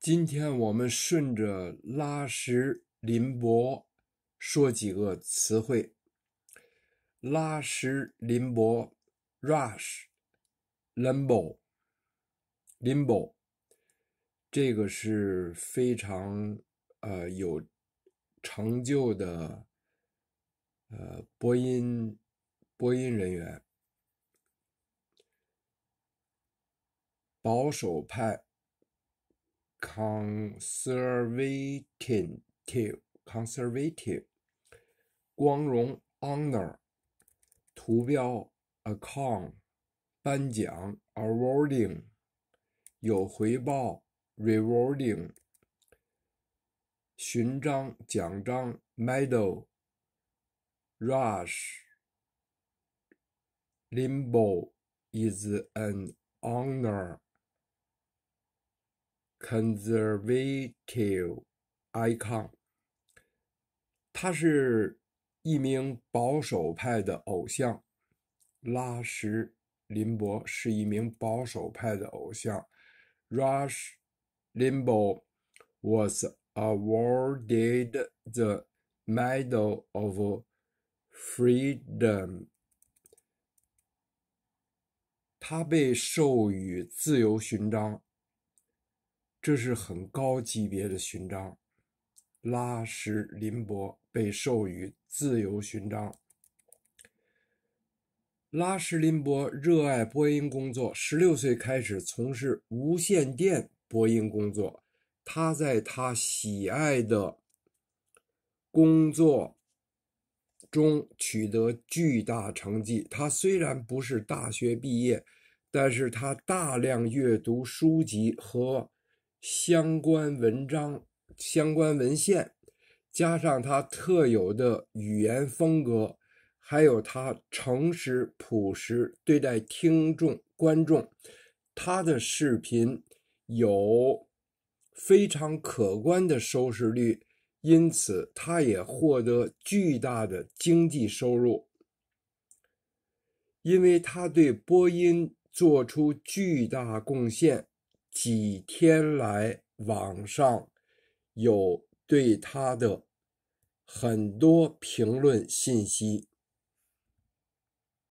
今天我们顺着拉什林伯说几个词汇。拉什林伯 （Rush l i m b o l i m b o 这个是非常呃有成就的呃播音播音人员，保守派。conservative conservative 光荣 honor 图标 account 颁奖 awarding 有回报 rewarding 勋章奖章 medal rush limbo is an honor Conservative Icon，他是一名保守派的偶像。拉什林伯是一名保守派的偶像。Rush Limbaugh was awarded the Medal of Freedom。他被授予自由勋章。这是很高级别的勋章。拉什林伯被授予自由勋章。拉什林伯热爱播音工作，十六岁开始从事无线电播音工作。他在他喜爱的工作中取得巨大成绩。他虽然不是大学毕业，但是他大量阅读书籍和。相关文章、相关文献，加上他特有的语言风格，还有他诚实朴实对待听众观众，他的视频有非常可观的收视率，因此他也获得巨大的经济收入，因为他对播音做出巨大贡献。几天来，网上有对他的很多评论信息。